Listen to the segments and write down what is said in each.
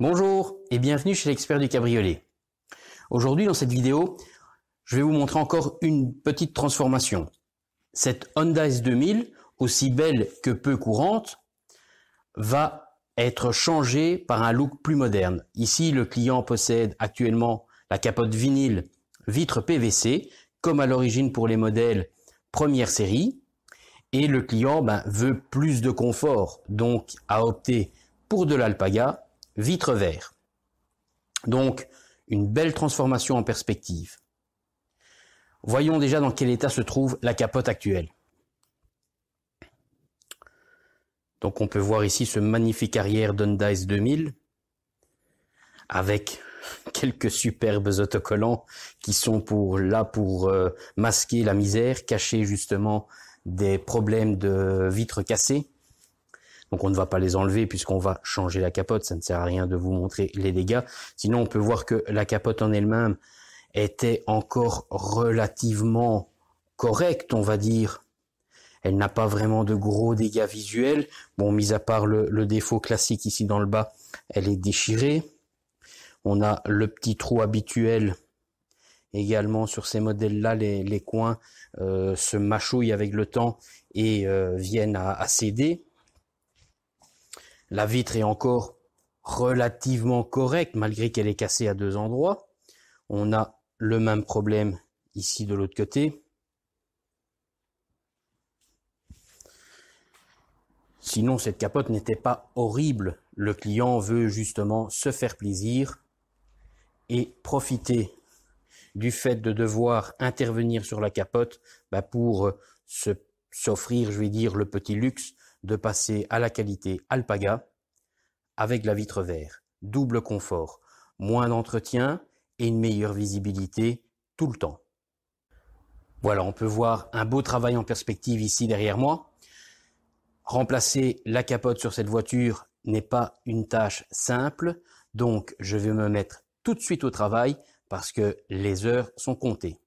Bonjour et bienvenue chez l'expert du cabriolet. Aujourd'hui dans cette vidéo, je vais vous montrer encore une petite transformation. Cette Honda S2000, aussi belle que peu courante, va être changée par un look plus moderne. Ici, le client possède actuellement la capote vinyle vitre PVC, comme à l'origine pour les modèles première série. Et le client ben, veut plus de confort, donc a opté pour de l'alpaga vitre vert. Donc, une belle transformation en perspective. Voyons déjà dans quel état se trouve la capote actuelle. Donc on peut voir ici ce magnifique arrière d'Undice 2000 avec quelques superbes autocollants qui sont pour là pour euh, masquer la misère, cacher justement des problèmes de vitres cassées. Donc on ne va pas les enlever puisqu'on va changer la capote. Ça ne sert à rien de vous montrer les dégâts. Sinon, on peut voir que la capote en elle-même était encore relativement correcte, on va dire. Elle n'a pas vraiment de gros dégâts visuels. Bon, mis à part le, défaut classique ici dans le bas, elle est déchirée. On a le petit trou habituel également sur ces modèles-là, les, coins euh, se mâchouillent avec le temps et euh, viennent à céder. La vitre est encore relativement correcte malgré qu'elle est cassée à deux endroits. On a le même problème ici de l'autre côté. Sinon, cette capote n'était pas horrible. Le client veut justement se faire plaisir et profiter du fait de devoir intervenir sur la capote bah, pour euh, s'offrir, je vais dire, le petit luxe de passer à la qualité Alpaga avec la vitre vert. Double confort, moins d'entretien et une meilleure visibilité tout le temps. Voilà, on peut voir un beau travail en perspective ici derrière moi. Remplacer la capote sur cette voiture n'est pas une tâche simple, donc je vais me mettre tout de suite au travail parce que les heures sont comptées.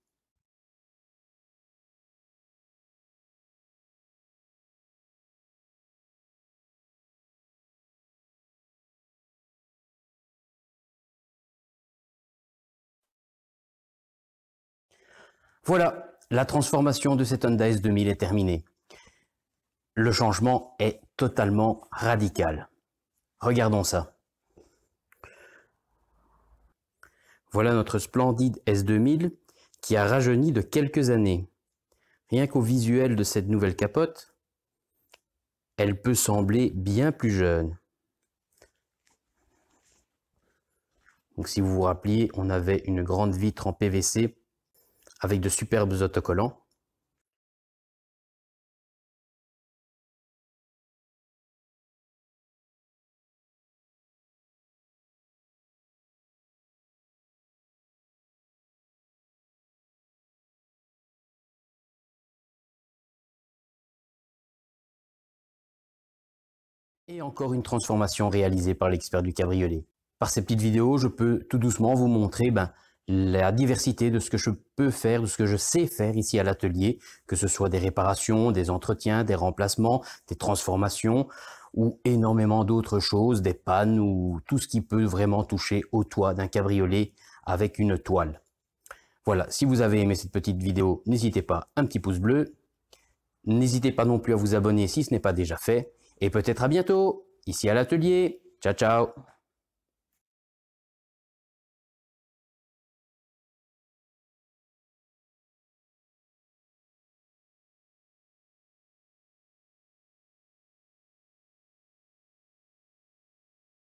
Voilà, la transformation de cette Honda S2000 est terminée. Le changement est totalement radical. Regardons ça. Voilà notre splendide S2000 qui a rajeuni de quelques années. Rien qu'au visuel de cette nouvelle capote, elle peut sembler bien plus jeune. Donc si vous vous rappelez, on avait une grande vitre en PVC avec de superbes autocollants. Et encore une transformation réalisée par l'expert du cabriolet. Par ces petites vidéos, je peux tout doucement vous montrer ben, la diversité de ce que je peux faire, de ce que je sais faire ici à l'atelier, que ce soit des réparations, des entretiens, des remplacements, des transformations ou énormément d'autres choses, des pannes ou tout ce qui peut vraiment toucher au toit d'un cabriolet avec une toile. Voilà, si vous avez aimé cette petite vidéo, n'hésitez pas, un petit pouce bleu. N'hésitez pas non plus à vous abonner si ce n'est pas déjà fait. Et peut-être à bientôt, ici à l'atelier. Ciao, ciao